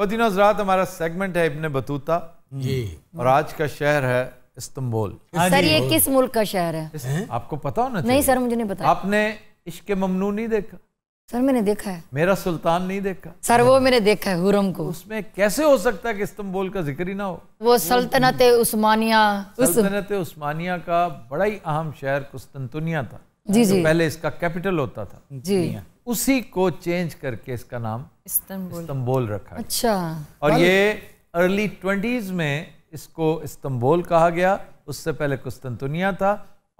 वतीन हजरात हमारा सेगमेंट है इबन बतूता जी और आज का शहर है इस्तुल हाँ सर ये किस मुल्क का शहर है, आपको पता होना नहीं सर मुझे नहीं पता आपने इश्क ममनू नहीं देखा सर मैंने देखा है मेरा सुल्तान नहीं देखा सर वो मैंने देखा है हुरम को उसमें कैसे हो सकता है कि इस्तंबुल का जिक्र ही ना हो वो सल्तनत उस्मानिया सल्तनत उस्मानिया का बड़ा ही अहम शहर कुस्तनतुनिया था जी जी पहले इसका कैपिटल होता था जी उसी को चेंज करके इसका नाम इस्तंबुल इस्तंबुल रखा अच्छा और ये अर्ली ट्वेंटीज़ में इसको इस्तंबुल कहा गया उससे पहले कुस्तंतुनिया था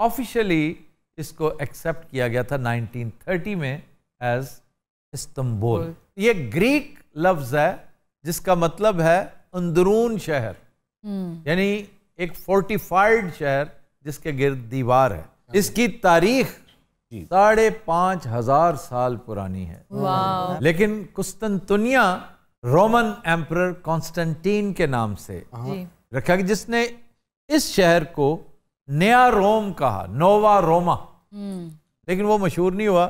ऑफिशियली इसको एक्सेप्ट किया गया था 1930 में एज इस्तंबुल ये ग्रीक लफ्ज़ है जिसका मतलब है अंदरून शहर हम्म। यानी एक फोर्टिफाइड शहर जिसके गिर्द दीवार है इसकी तारीख साढ़े पांच हजार साल पुरानी है लेकिन कुस्तंतुनिया रोमन एम्पर कॉन्स्टेंटीन के नाम से हाँ। रखा गया जिसने इस शहर को नया रोम कहा नोवा रोमा हम्म। लेकिन वो मशहूर नहीं हुआ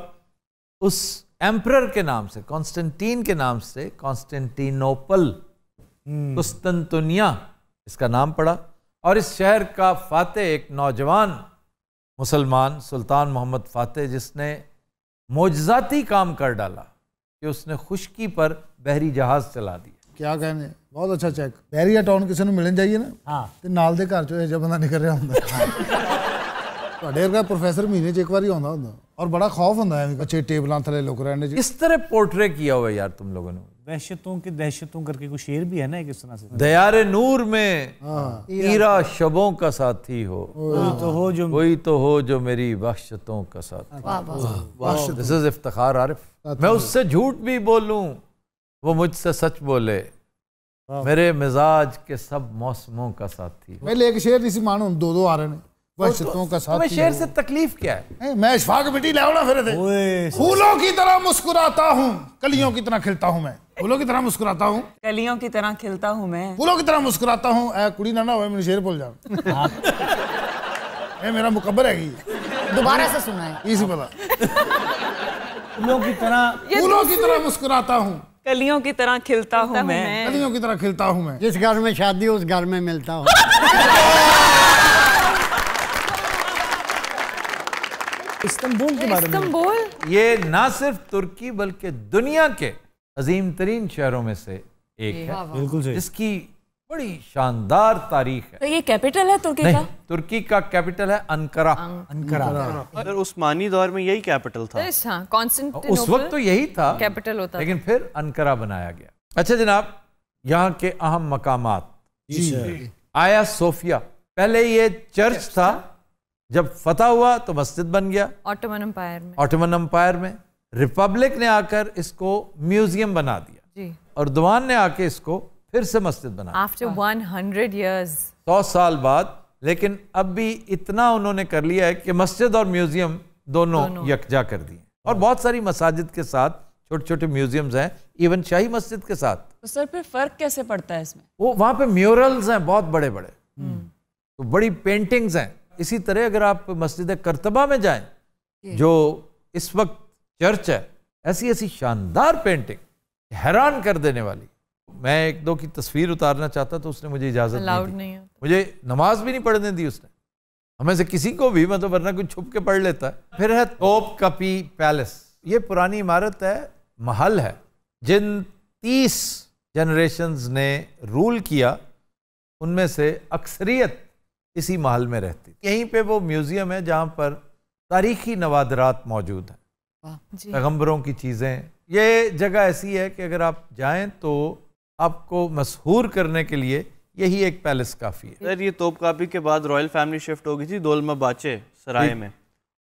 उस एम्पर के नाम से कॉन्स्टेंटीन के नाम से कॉन्स्टेंटिनोपल हम्म। कुस्तंतुनिया इसका नाम पड़ा और इस शहर का फाते एक नौजवान मुसलमान सुल्तान मोहम्मद फातेह जिसने मोजाती काम कर डाला कि उसने खुशकी पर बहरी जहाज चला दिया क्या कहने बहुत अच्छा चेक बहरी या टाउन किसी मिलन जाइए ना हाँ तो नाल के घर चो यह बंदा निकल रहा होंगे तो प्रोफेसर महीने च एक बार ही आता होंगे और बड़ा खौफ होता है बच्चे टेबलों थले लोग रहने इस तरह पोर्ट्रे किया हुआ यार तुम लोगों ने दहशतों के दहशतों करके कुछ शेर भी है ना किस तरह से दया नूर में हाँ। ईरा शबों का साथी हो कोई तो हो जो कोई तो हो जो मेरी बख्शतों का साथी दिस इज इफ्तार आरिफ मैं उससे झूठ भी बोलूं वो मुझसे सच बोले मेरे मिजाज के सब मौसमों का साथी पहले एक शेर इसी मानो दो दो आ रहे हैं शेर से तकलीफ क्या है मैं इशफाक मिट्टी लाओना फिर फूलों की तरह मुस्कुराता हूँ कलियों की तरह खिलता हूँ मैं फूलों की तरह मुस्कुराता हूँ कलियों की तरह खिलता हूँ मैं फूलों की तरह मुस्कुराता हूँ कुड़ी ना ना होए शेर भूल जाओ हाँ। ये मेरा मुकबर है दोबारा से सुना है इसी पता फूलों की तरह तो फूलों की तरह मुस्कुराता हूँ कलियों की तरह खिलता हूँ मैं कलियों की तरह खिलता हूँ मैं जिस घर में शादी उस घर में मिलता हूँ इस्तंबुल के बारे में इस्तंबुल ये ना सिर्फ तुर्की बल्कि दुनिया के अजीम तरीन शहरों में से एक है बिल्कुल जिसकी बड़ी शानदार तारीख है तो ये कैपिटल है तुर्की का तुर्की का कैपिटल है अनकरा अनकरा अगर उस्मानी दौर में यही कैपिटल था हाँ, उस वक्त तो यही था कैपिटल होता लेकिन फिर अनकरा बनाया गया अच्छा जनाब यहाँ के अहम मकाम आया सोफिया पहले ये चर्च था जब फतह हुआ तो मस्जिद बन गया ऑटोमन अम्पायर में ऑटोमन अम्पायर में रिपब्लिक ने आकर इसको म्यूजियम बना दिया जी। और दुआन ने आके इसको फिर से मस्जिद बना आफ्टर हंड्रेड ईयर्स सौ साल बाद लेकिन अब भी इतना उन्होंने कर लिया है कि मस्जिद और म्यूजियम दोनों, दोनों। यकजा कर दिए और बहुत सारी मसाजिद के साथ छोटे छोटे म्यूजियम्स हैं इवन शाही मस्जिद के साथ तो सर फिर फर्क कैसे पड़ता है इसमें वो वहाँ पे म्यूरल्स हैं बहुत बड़े बड़े हम्म। तो बड़ी पेंटिंग्स हैं इसी तरह अगर आप मस्जिद करतबा में जाएं जो इस वक्त चर्च है ऐसी ऐसी शानदार पेंटिंग हैरान कर देने वाली मैं एक दो की तस्वीर उतारना चाहता तो उसने मुझे इजाज़त नहीं, नहीं मुझे नमाज भी नहीं पढ़ने दी उसने हमें से किसी को भी मतलब वरना कोई छुप के पढ़ लेता है फिर है तोप कपी पैलेस ये पुरानी इमारत है महल है जिन तीस जनरेशन ने रूल किया उनमें से अक्सरियत इसी महल में रहती थी यहीं पे वो म्यूज़ियम है जहाँ पर तारीखी नवादरात मौजूद हैं पैगम्बरों की चीज़ें ये जगह ऐसी है कि अगर आप जाएं तो आपको मशहूर करने के लिए यही एक पैलेस काफ़ी है सर ये तोप कापी के बाद रॉयल फैमिली शिफ्ट होगी थी दोलमा बाचे सराय में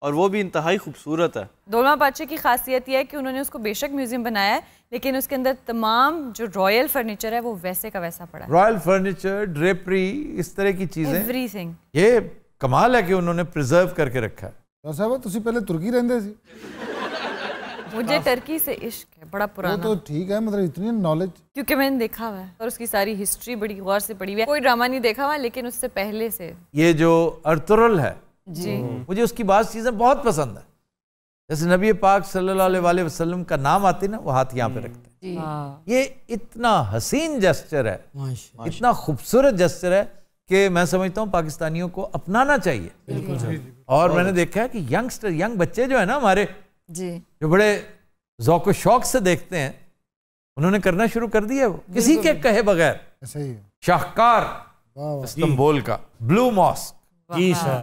और वो भी इंतहाई खूबसूरत है दोलमा पाचे की खासियत यह है कि उन्होंने उसको बेशक म्यूजियम बनाया है लेकिन उसके अंदर तमाम जो रॉयल फर्नीचर है वो वैसे का वैसा पड़ा है रॉयल फर्नीचर ड्रेपरी इस तरह की चीजें एवरीथिंग ये कमाल है कि उन्होंने प्रिजर्व करके रखा है साहब तुम पहले तुर्की रहते मुझे टर्की से इश्क है बड़ा पुराना तो ठीक है मतलब इतनी नॉलेज क्योंकि मैंने देखा हुआ है और उसकी सारी हिस्ट्री बड़ी गौर से पढ़ी हुई है कोई ड्रामा नहीं देखा हुआ लेकिन उससे पहले से ये जो अर्तुरल है जी हम्म। हम्म। मुझे उसकी बात चीज़ें बहुत पसंद है जैसे नबी पाक सल्लल्लाहु अलैहि वसल्लम का नाम आते ना वो हाथ यहाँ पे हम्म। रखते हैं हाँ। ये इतना हसीन जस्चर है इतना खूबसूरत जस्चर है कि मैं समझता हूँ पाकिस्तानियों को अपनाना चाहिए और, मैंने देखा है कि यंगस्टर यंग बच्चे जो है ना हमारे जो बड़े जोको शौक से देखते हैं उन्होंने करना शुरू कर दिया वो किसी के कहे बगैर शाहकार का ब्लू मॉस्क जी सर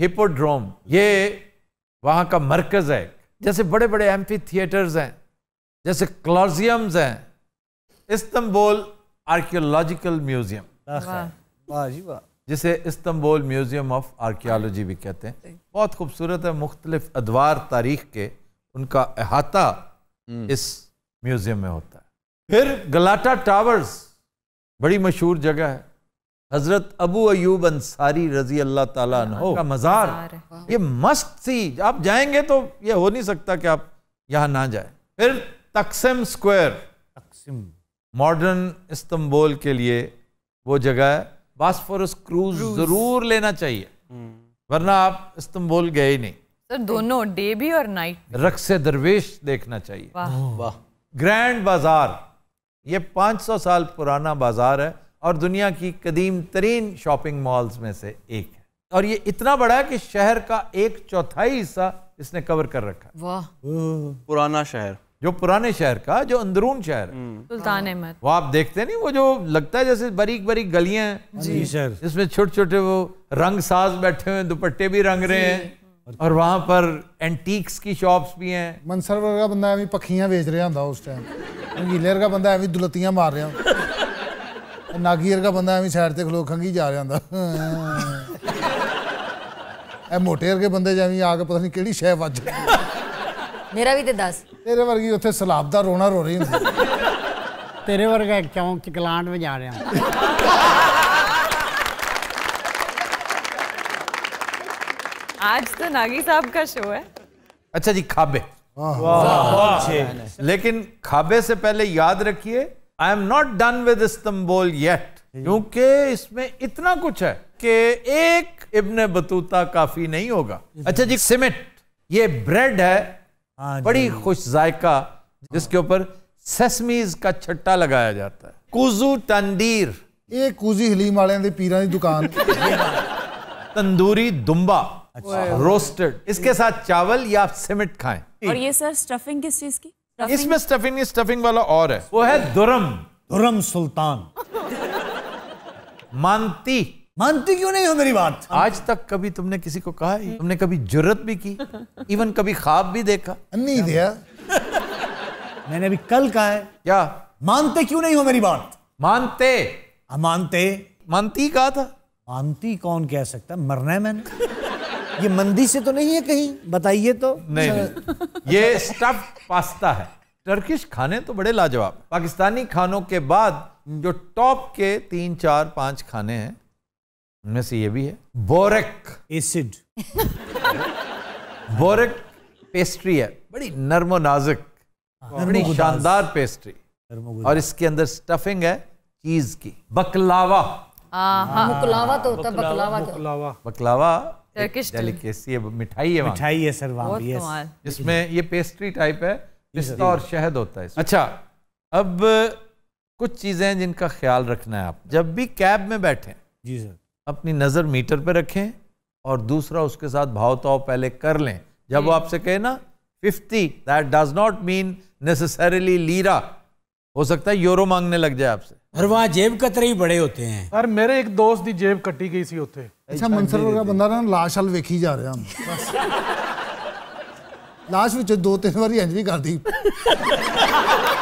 हिपोड्रोम ये वहाँ का मरकज़ है जैसे बड़े बड़े एम्फी थिएटर्स हैं जैसे क्लॉजियम्स हैं इस्तंबोल आर्कियोलॉजिकल म्यूज़ियम जिसे इस्तंबोल म्यूज़ियम ऑफ आर्कियोलॉजी भी कहते हैं बहुत खूबसूरत है मुख्तलिफ अदवार तारीख के उनका अहाता हम्म। इस म्यूज़ियम में होता है फिर गलाटा टावर्स बड़ी मशहूर जगह है हजरत अबू अयूब अंसारी रजी अल्लाह तला का मज़ार ये मस्त सी आप जाएंगे तो ये हो नहीं सकता कि आप यहाँ ना जाए फिर तकसम स्क्वायर तकसम मॉडर्न इस्तंबोल के लिए वो जगह है बासफोरस क्रूज ज़रूर लेना चाहिए हम्म। वरना आप इस्तंबोल गए ही नहीं सर दोनों डे भी और नाइट रक्स दरवेश देखना चाहिए वाह ग्रैंड बाजार ये 500 साल पुराना बाजार है और दुनिया की कदीम तरीन शॉपिंग मॉल्स में से एक है और ये इतना बड़ा है कि शहर का एक चौथाई हिस्सा इसने कवर कर रखा है वाह हम्म, पुराना शहर जो पुराने शहर का जो अंदरून शहर हम्म। सुल्तान हाँ। अहमद वो आप देखते नहीं वो जो लगता है जैसे बारीक बारीक गलियां हैं जी सर इसमें छोटे छोटे वो रंग साज बैठे हुए दुपट्टे भी रंग रहे हैं और वहां पर एंटीक्स की शॉप्स भी हैं मनसरवर का बंदा पखियां बेच रहा उस टाइम का बंदा अभी दुलतियां मार रहा ਨਾਗੀ ਵਰਗਾ ਬੰਦਾ ਐਵੇਂ ਸਾਈਡ ਤੇ ਖਲੋ ਖੰਗੀ ਜਾ ਰਿਹਾ ਹੁੰਦਾ ਐ ਮੋਟੇ ਵਰਗੇ ਬੰਦੇ ਜਿਵੇਂ ਆ ਕੇ ਪਤਾ ਨਹੀਂ ਕਿਹੜੀ ਸ਼ੈ ਵੱਜ ਮੇਰਾ ਵੀ ਤੇ ਦੱਸ ਤੇਰੇ ਵਰਗੀ ਉੱਥੇ ਸਲਾਬ ਦਾ ਰੋਣਾ ਰੋ ਰਹੀ ਹੁੰਦੀ ਤੇਰੇ ਵਰਗਾ ਚੌਂਕ ਚ ਗਲਾਂਡ ਵਜਾ ਰਿਹਾ आज तो नागी साहब का शो है अच्छा जी खाबे वाह लेकिन खाबे से पहले याद रखिए I am not done with Istanbul yet क्योंकि इसमें इतना कुछ है कि एक इब्न बतूता काफी नहीं होगा hmm. अच्छा जी सिमेंट ये ब्रेड है हाँ बड़ी हाँ खुश जायका जिसके ऊपर सेसमीज का छट्टा लगाया जाता है कुजू तंदीर ये कुजी हलीम वाले दे पीरा की दुकान तंदूरी दुम्बा अच्छा। रोस्टेड इसके साथ चावल या सिमट खाएं और ये सर स्टफिंग किस चीज की इसमें स्टफिंग नहीं स्टफिंग वाला और है वो है दुरम दुरम सुल्तान मानती मानती क्यों नहीं हो मेरी बात आज तक कभी तुमने किसी को कहा ही तुमने कभी जरूरत भी की इवन कभी ख्वाब भी देखा नहीं दिया मैंने अभी कल कहा है क्या मानते क्यों नहीं हो मेरी बात मानते मानते मानती कहा था मानती कौन कह सकता मरना है मैंने ये मंदी से तो नहीं है कहीं बताइए तो नहीं, अच्छा। नहीं। ये स्टफ पास्ता है टर्किश खाने तो बड़े लाजवाब पाकिस्तानी खानों के बाद जो टॉप के तीन चार पांच खाने हैं उनमें से ये भी है बोरेक एसिड बोरेक पेस्ट्री है बड़ी नर्मो नाजुक हाँ। बड़ी शानदार पेस्ट्री और इसके अंदर स्टफिंग है चीज की बकलावा बकलावा हाँ, हाँ, तो होता है बकलावा तो। बकलावा डेलिकेसी है मिठाई है मिठाई है सर वहाँ जिसमें ये पेस्ट्री टाइप है पिस्ता और शहद होता है अच्छा अब कुछ चीज़ें जिनका ख्याल रखना है आप जब भी कैब में बैठें जी सर अपनी नज़र मीटर पे रखें और दूसरा उसके साथ भाव पहले कर लें जब वो आपसे कहे ना fifty that does not mean necessarily lira हो सकता है यूरो मांगने लग जाए आपसे और वहाँ जेब ਕਤਰੇ ਹੀ ਬੜੇ ਹੁੰਦੇ ਹੈ ਸਰ ਮੇਰੇ ਇੱਕ ਦੋਸਤ ਦੀ ਜੇਬ ਕੱਟੀ ਗਈ ਸੀ ਉੱਥੇ ਅੱਛਾ ਮਨਸਰਪੁਰ ਦਾ ਬੰਦਾ ਨਾ ਲਾਸ਼ ਹਲ ਵੇਖੀ ਜਾ ਰਿਹਾ ਬਸ ਲਾਸ਼ ਵਿੱਚ ਦੋ ਤਿੰਨ ਵਾਰੀ ਇੰਜ ਵੀ ਕਰਦੀ